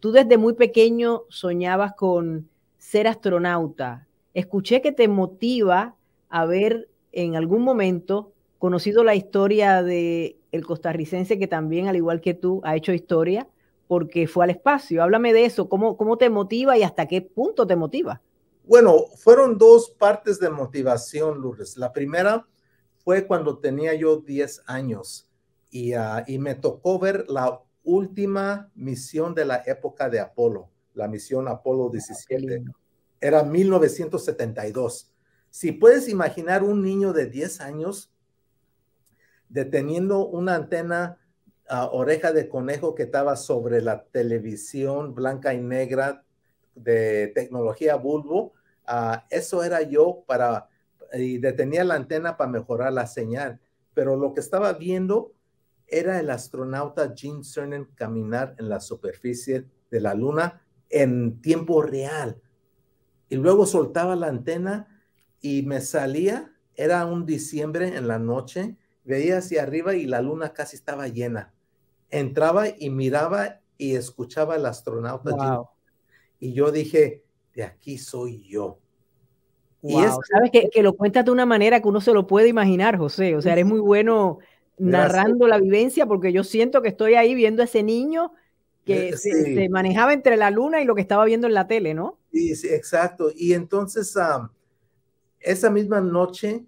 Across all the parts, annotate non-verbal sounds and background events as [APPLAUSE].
Tú desde muy pequeño soñabas con ser astronauta. Escuché que te motiva haber en algún momento conocido la historia de el costarricense que también, al igual que tú, ha hecho historia porque fue al espacio. Háblame de eso, ¿cómo, cómo te motiva y hasta qué punto te motiva? Bueno, fueron dos partes de motivación, Lourdes. La primera fue cuando tenía yo 10 años y, ah, y me tocó ver la última misión de la época de Apolo, la misión Apolo 17. Ah, era 1972. Si puedes imaginar un niño de 10 años deteniendo una antena oreja de conejo que estaba sobre la televisión blanca y negra de tecnología bulbo, ah, eso era yo para, y detenía la antena para mejorar la señal. Pero lo que estaba viendo era el astronauta Gene Cernan caminar en la superficie de la Luna en tiempo real. Y luego soltaba la antena y me salía, era un diciembre en la noche, veía hacia arriba y la luna casi estaba llena. Entraba y miraba y escuchaba al astronauta. Y yo dije, de aquí soy yo. Y Sabes que, que, lo cuentas de una manera que uno se lo puede imaginar, José. O sea, eres muy bueno narrando la vivencia, porque yo siento que estoy ahí viendo a ese niño que eh, se, manejaba entre la luna y lo que estaba viendo en la tele, ¿no? Sí, sí exacto. Y entonces, esa misma noche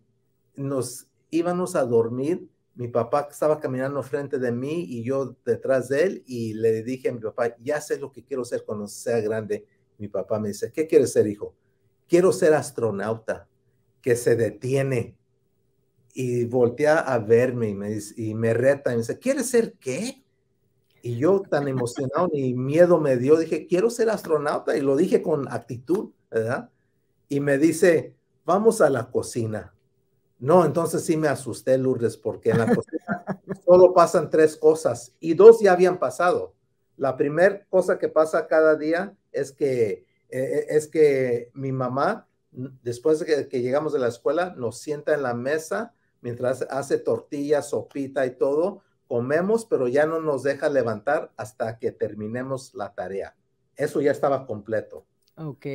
nos íbamos a dormir. Mi papá estaba caminando frente de mí y yo detrás de él y le dije a mi papá, ya sé lo que quiero ser cuando sea grande. Mi papá me dice, ¿qué quieres ser, hijo? Quiero ser astronauta, que se detiene y voltea a verme y me, y me reta y me dice, ¿quieres ser qué? Y yo tan emocionado, y miedo me dio, dije, quiero ser astronauta y lo dije con actitud, ¿verdad? Y me dice, vamos a la cocina. No, entonces sí me asusté, Lourdes, porque en la cocina [LAUGHS] solo pasan tres cosas y dos ya habían pasado. La primera cosa que pasa cada día es que, e, e, es que mi mamá, después de que, que llegamos de la escuela, nos sienta en la mesa mientras hace tortillas, sopita y todo, comemos, pero ya no nos deja levantar hasta que terminemos la tarea. Eso ya estaba completo. Ok.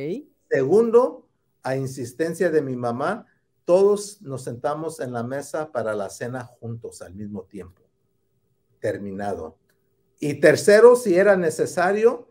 Segundo, a insistencia de mi mamá, todos nos sentamos en la mesa para la cena juntos al mismo tiempo. Terminado. Y tercero, si era necesario,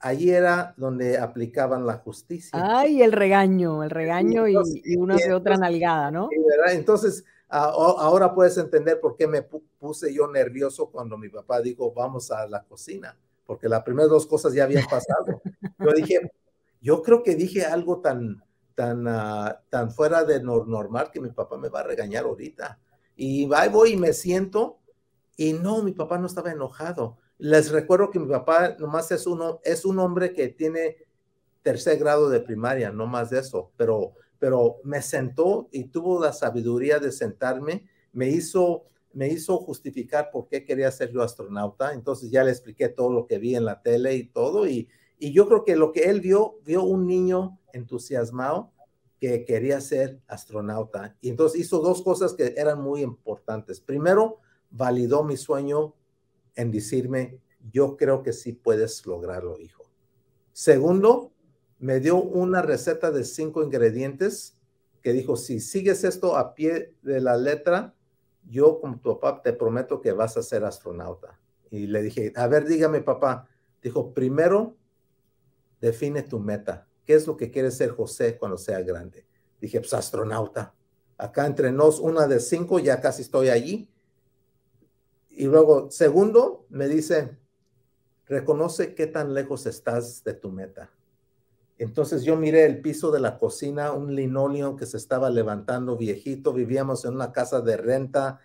allí era donde aplicaban la justicia. Ay, el regaño, el regaño y, una de otra nalgada, ¿no? ¿verdad? Entonces, ahora puedes entender por qué me puse yo nervioso cuando mi papá dijo, vamos a la cocina, porque las primeras dos cosas ya habían pasado. [LAUGHS] Yo dije, yo creo que dije algo tan, tan, ah, tan fuera de normal que mi papá me va a regañar ahorita. Y ahí voy y me siento, y no, mi papá no estaba enojado. Les recuerdo que mi papá nomás es, uno, es un hombre que tiene tercer grado de primaria, no más de eso, pero pero me sentó y tuvo la sabiduría de sentarme, me hizo, me hizo justificar por qué quería ser yo astronauta, entonces ya le expliqué todo lo que vi en la tele y todo, y, y yo creo que lo que él vio, vio un niño entusiasmado que quería ser astronauta, y entonces hizo dos cosas que eran muy importantes. Primero, validó mi sueño en decirme, yo creo que sí puedes lograrlo, hijo. Segundo, me dio una receta de cinco ingredientes que dijo, si sigues esto a pie de la letra, yo como tu papá te prometo que vas a ser astronauta. Y le dije, a ver, dígame papá, dijo, primero define tu meta. ¿Qué es lo que quiere ser José cuando sea grande? Dije, pues astronauta. Acá entre una de cinco, ya casi estoy allí. Y luego, segundo, me dice, reconoce qué tan lejos estás de tu meta. Entonces yo miré el piso de la cocina, un linoleo que se estaba levantando viejito. Vivíamos en una casa de renta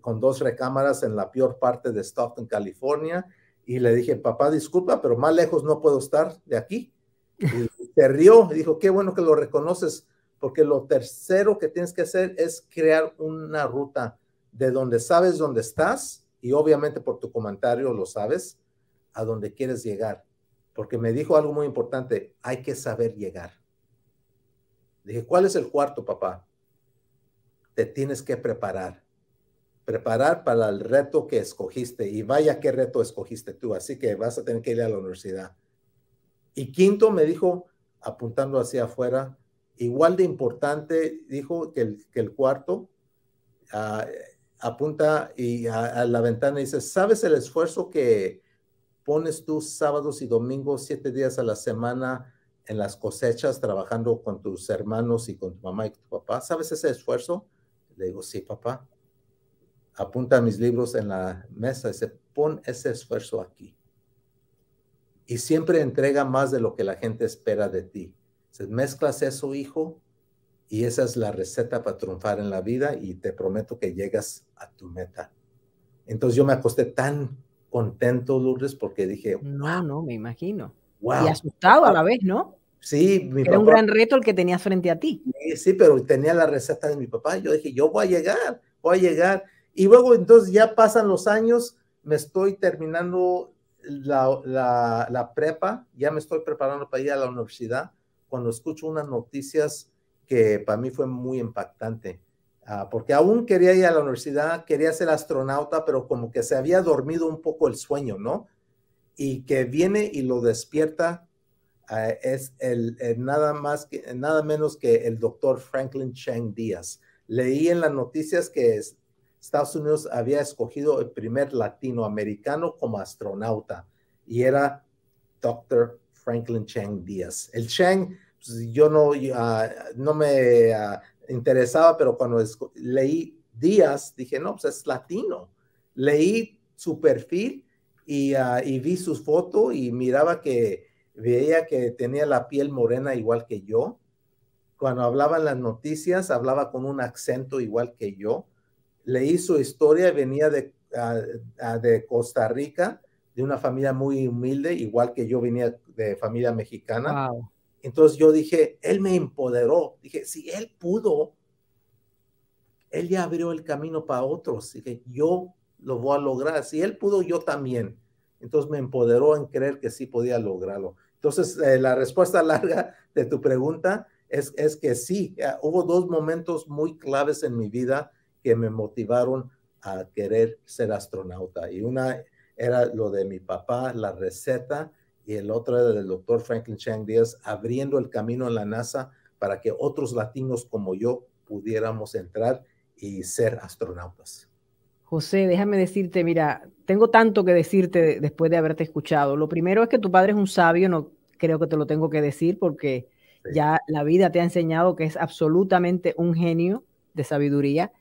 con dos recámaras en la peor parte de Stockton, California. Y le dije, papá, disculpa, pero más lejos no puedo estar de aquí. Y se rió y dijo, qué bueno que lo reconoces, porque lo tercero que tienes que hacer es crear una ruta de donde sabes dónde estás y obviamente por tu comentario lo sabes, a dónde quieres llegar porque me dijo algo muy importante, hay que saber llegar. Dije, ¿cuál es el cuarto, papá? Te tienes que preparar, preparar para el reto que escogiste y vaya qué reto escogiste tú, así que vas a tener que ir a la universidad. Y quinto, me dijo, apuntando hacia afuera, igual de importante, dijo que el, que el cuarto, ah, apunta y a, la ventana y dice, ¿sabes el esfuerzo que pones tú sábados y domingos, siete días a la semana en las cosechas, trabajando con tus hermanos y con tu mamá y tu papá? ¿Sabes ese esfuerzo? Le digo, sí, papá. Apunta mis libros en la mesa y dice, pon ese esfuerzo aquí. Y siempre entrega más de lo que la gente espera de ti. Se mezclas eso, hijo, y esa es la receta para triunfar en la vida y te prometo que llegas a tu meta. Entonces yo me acosté tan contento, Lourdes, porque dije... No, no, me imagino. Y asustado a la vez, ¿no? Sí, mi Era un gran reto el que tenías frente a ti. Sí, pero tenía la receta de mi papá. Yo dije, yo voy a llegar, voy a llegar. Y luego entonces ya pasan los años, me estoy terminando la, la, la prepa, ya me estoy preparando para ir a la universidad, cuando escucho unas noticias que para mí fue muy impactante. Ah, porque aún quería ir a la universidad, quería ser astronauta, pero como que se había dormido un poco el sueño, ¿no? Y que viene y lo despierta ah, es el, nada más que, nada menos que el doctor Franklin Chang Díaz. Leí en las noticias que Estados Unidos había escogido el primer latinoamericano como astronauta y era doctor Franklin Chang Díaz. El Chang, pues, yo no, ah, no me interesaba, pero cuando leí Díaz, dije, no, pues es latino. Leí su perfil y, ah, vi sus fotos y miraba que veía que tenía la piel morena igual que yo. Cuando hablaba en las noticias, hablaba con un acento igual que yo. Leí su historia, venía de, ah, ah, de Costa Rica, de una familia muy humilde, igual que yo venía de familia mexicana. Wow. Entonces yo dije, Él me empoderó. Dije, si Él pudo, Él ya abrió el camino para otros. Dije, yo lo voy a lograr. Si Él pudo, yo también. Entonces me empoderó en creer que sí podía lograrlo. Entonces, eh, la respuesta larga de tu pregunta es, que sí, eh, hubo dos momentos muy claves en mi vida que me motivaron a querer ser astronauta. Y una era lo de mi papá, la receta, y el otro era del doctor Franklin Chang Díaz, abriendo el camino a la NASA para que otros latinos como yo pudiéramos entrar y ser astronautas. José, déjame decirte, mira, tengo tanto que decirte después de haberte escuchado. Lo primero es que tu padre es un sabio, no creo que te lo tengo que decir porque ya la vida te ha enseñado que es absolutamente un genio de sabiduría,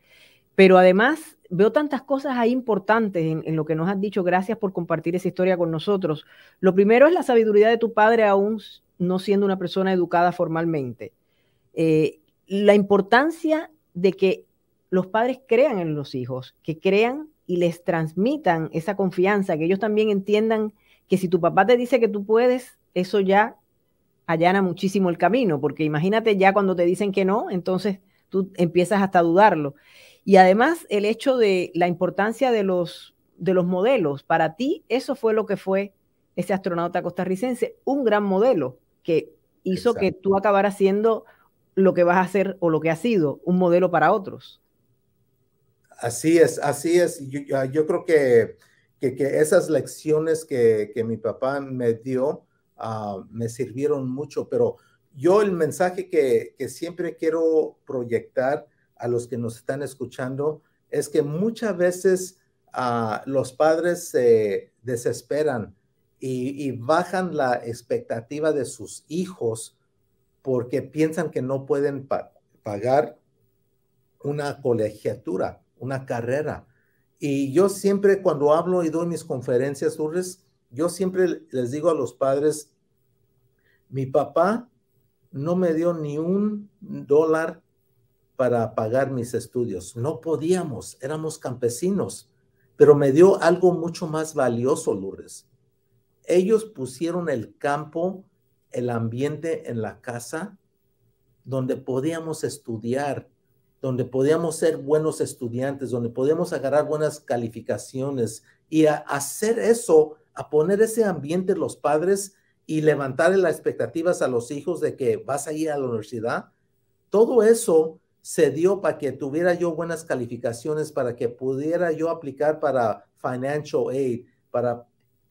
pero además veo tantas cosas ahí importantes en, lo que nos has dicho. Gracias por compartir esa historia con nosotros. Lo primero es la sabiduría de tu padre, aún no siendo una persona educada formalmente. Eh, la importancia de que los padres crean en los hijos, que crean y les transmitan esa confianza, que ellos también entiendan que si tu papá te dice que tú puedes, eso ya allana muchísimo el camino, porque imagínate ya cuando te dicen que no, entonces tú empiezas hasta a dudarlo. Y además el hecho de la importancia de los, de los modelos. Para ti, eso fue lo que fue ese astronauta costarricense, un gran modelo que hizo que tú acabaras siendo lo que vas a ser o lo que has sido, un modelo para otros. Así es, así es. Yo, ah, creo que, que, esas lecciones que, que, mi papá me dio ah, me sirvieron mucho, pero yo el mensaje que, siempre quiero proyectar a los que nos están escuchando es que muchas veces ah, los padres se desesperan y, bajan la expectativa de sus hijos porque piensan que no pueden pagar una colegiatura, una carrera. Y yo siempre cuando hablo y doy mis conferencias, yo siempre les digo a los padres, mi papá no me dio ni un dólar para pagar mis estudios. No podíamos, éramos campesinos, pero me dio algo mucho más valioso, Lourdes. Ellos pusieron el campo, el ambiente en la casa donde podíamos estudiar, donde podíamos ser buenos estudiantes, donde podíamos agarrar buenas calificaciones y hacer eso, a poner ese ambiente los padres y levantar las expectativas a los hijos de que vas a ir a la universidad, todo eso se dio para que tuviera yo buenas calificaciones, para que pudiera yo aplicar para financial aid, para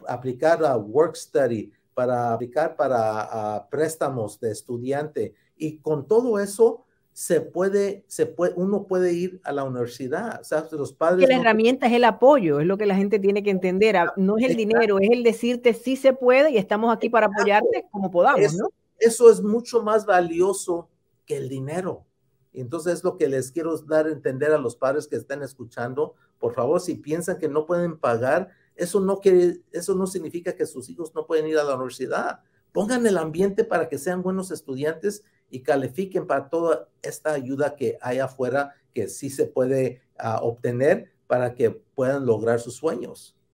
aplicar a work study, para aplicar para préstamos de estudiante. Y con todo eso, se puede, se puede, uno puede ir a la universidad. los padres. la herramienta es el apoyo, es lo que la gente tiene que entender. Ah, no es el dinero, es el decirte sí se puede y estamos aquí para apoyarte como podamos. eso es mucho más valioso que el dinero. Entonces es lo que les quiero dar a entender a los padres que están escuchando. Por favor, si piensan que no pueden pagar, eso no, quiere, eso no significa que sus hijos no pueden ir a la universidad. Pongan el ambiente para que sean buenos estudiantes y califiquen para toda esta ayuda que hay afuera que sí se puede ah, obtener para que puedan lograr sus sueños.